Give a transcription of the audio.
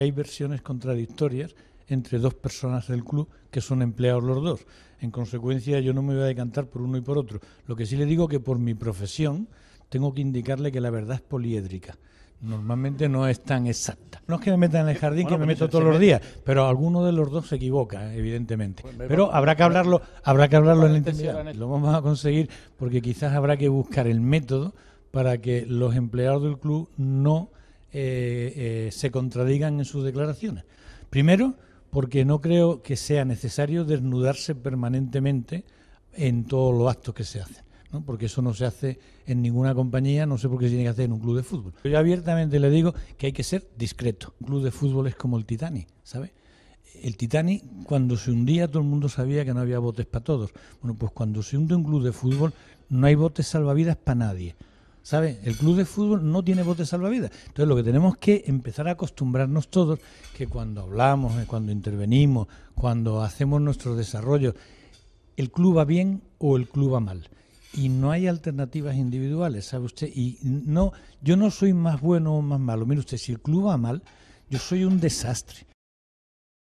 Hay versiones contradictorias entre dos personas del club que son empleados los dos. En consecuencia, yo no me voy a decantar por uno y por otro. Lo que sí le digo que por mi profesión tengo que indicarle que la verdad es poliédrica. Normalmente no es tan exacta. No es que me metan en el jardín, que me meto todos los días, pero alguno de los dos se equivoca, evidentemente. pero habrá que hablarlo, habrá que hablarlo en la intención. Lo vamos a conseguir porque quizás habrá que buscar el método para que los empleados del club no eh, eh, se contradigan en sus declaraciones. Primero, porque no creo que sea necesario desnudarse permanentemente en todos los actos que se hacen, porque eso no se hace en ninguna compañía, no sé por qué se tiene que hacer en un club de fútbol. Yo abiertamente le digo que hay que ser discreto. Un club de fútbol es como el Titanic, ¿sabe? El Titanic, cuando se hundía, todo el mundo sabía que no había botes para todos. Bueno, pues cuando se hunde un club de fútbol, no hay botes salvavidas para nadie. ¿Sabe? El club de fútbol no tiene de salvavidas. Entonces lo que tenemos que empezar a acostumbrarnos todos, que cuando hablamos, eh, cuando intervenimos, cuando hacemos nuestro desarrollo, el club va bien o el club va mal. Y no hay alternativas individuales, ¿sabe usted? Y no, yo no soy más bueno o más malo. Mire usted, si el club va mal, yo soy un desastre.